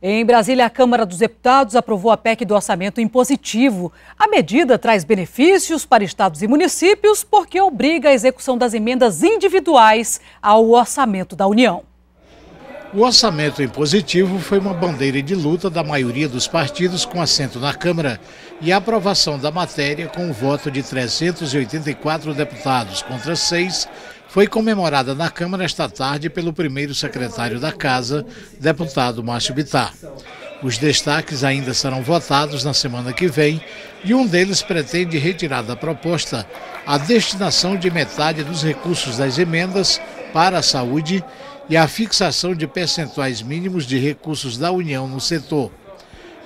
Em Brasília, a Câmara dos Deputados aprovou a PEC do orçamento impositivo. A medida traz benefícios para estados e municípios porque obriga a execução das emendas individuais ao orçamento da União. O orçamento impositivo foi uma bandeira de luta da maioria dos partidos com assento na Câmara e a aprovação da matéria com o voto de 384 deputados contra 6 foi comemorada na Câmara esta tarde pelo primeiro secretário da Casa, deputado Márcio Bittar. Os destaques ainda serão votados na semana que vem e um deles pretende retirar da proposta a destinação de metade dos recursos das emendas para a saúde e a fixação de percentuais mínimos de recursos da União no setor.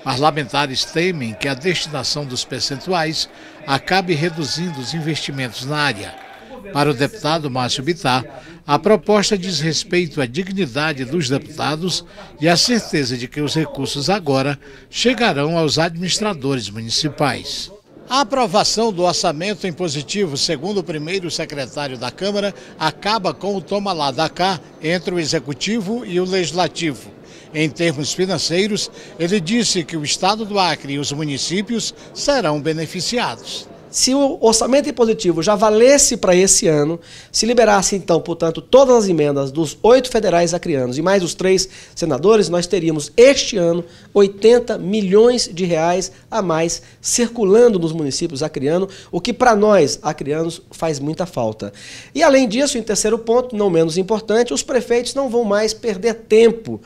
Parlamentares temem que a destinação dos percentuais acabe reduzindo os investimentos na área. Para o deputado Márcio Bittar, a proposta diz respeito à dignidade dos deputados e à certeza de que os recursos agora chegarão aos administradores municipais. A aprovação do orçamento impositivo, segundo o primeiro secretário da Câmara, acaba com o toma lá da cá entre o executivo e o legislativo. Em termos financeiros, ele disse que o estado do Acre e os municípios serão beneficiados se o orçamento impositivo já valesse para esse ano, se liberasse então, portanto, todas as emendas dos oito federais acrianos e mais os três senadores, nós teríamos este ano 80 milhões de reais a mais circulando nos municípios acrianos, o que para nós acrianos faz muita falta. E além disso, em terceiro ponto, não menos importante, os prefeitos não vão mais perder tempo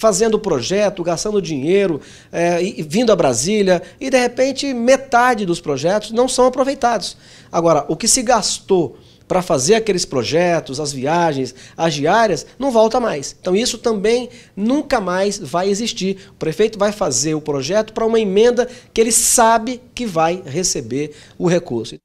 fazendo projeto, gastando dinheiro, é, e, vindo a Brasília, e de repente metade dos projetos não são aproveitados. Agora, o que se gastou para fazer aqueles projetos, as viagens, as diárias, não volta mais. Então isso também nunca mais vai existir. O prefeito vai fazer o projeto para uma emenda que ele sabe que vai receber o recurso.